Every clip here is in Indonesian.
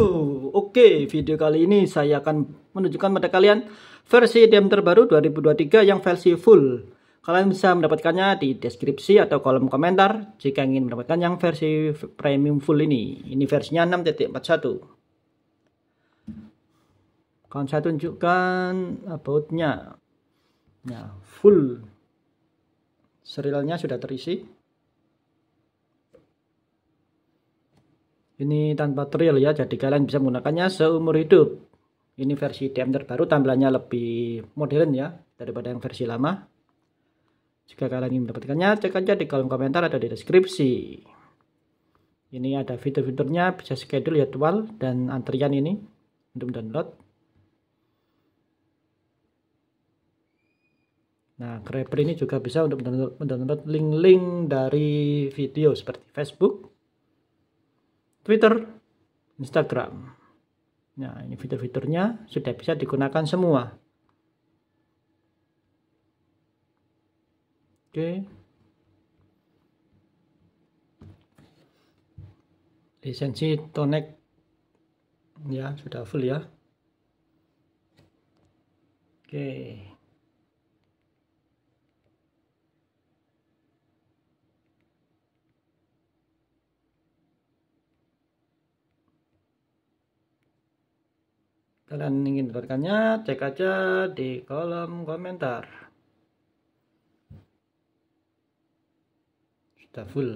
oke okay, video kali ini saya akan menunjukkan pada kalian versi DM terbaru 2023 yang versi full. Kalian bisa mendapatkannya di deskripsi atau kolom komentar jika ingin mendapatkan yang versi premium full ini. Ini versinya 6.41. Kalian saya tunjukkan about Nah, ya, full. Serialnya sudah terisi. ini tanpa trial ya jadi kalian bisa menggunakannya seumur hidup ini versi DM terbaru tampilannya lebih modern ya daripada yang versi lama jika kalian ingin mendapatkannya cek aja di kolom komentar atau di deskripsi ini ada fitur-fiturnya bisa schedule jadwal dan antrian ini untuk download Nah, Grabber ini juga bisa untuk mendownload link-link dari video seperti Facebook, Twitter, Instagram. Nah, ini fitur-fiturnya sudah bisa digunakan semua. Oke. Lisensi Tonek ya, sudah full ya. Oke. kalian ingin mendapatkannya, cek aja di kolom komentar sudah full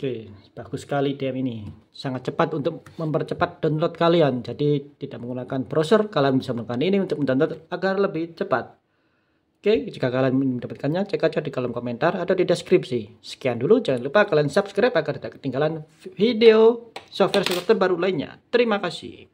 Oke, bagus sekali DM ini. Sangat cepat untuk mempercepat download kalian. Jadi tidak menggunakan browser, kalian bisa menggunakan ini untuk mendownload agar lebih cepat. Oke, jika kalian mendapatkannya, cek aja di kolom komentar atau di deskripsi. Sekian dulu, jangan lupa kalian subscribe agar tidak ketinggalan video software software terbaru lainnya. Terima kasih.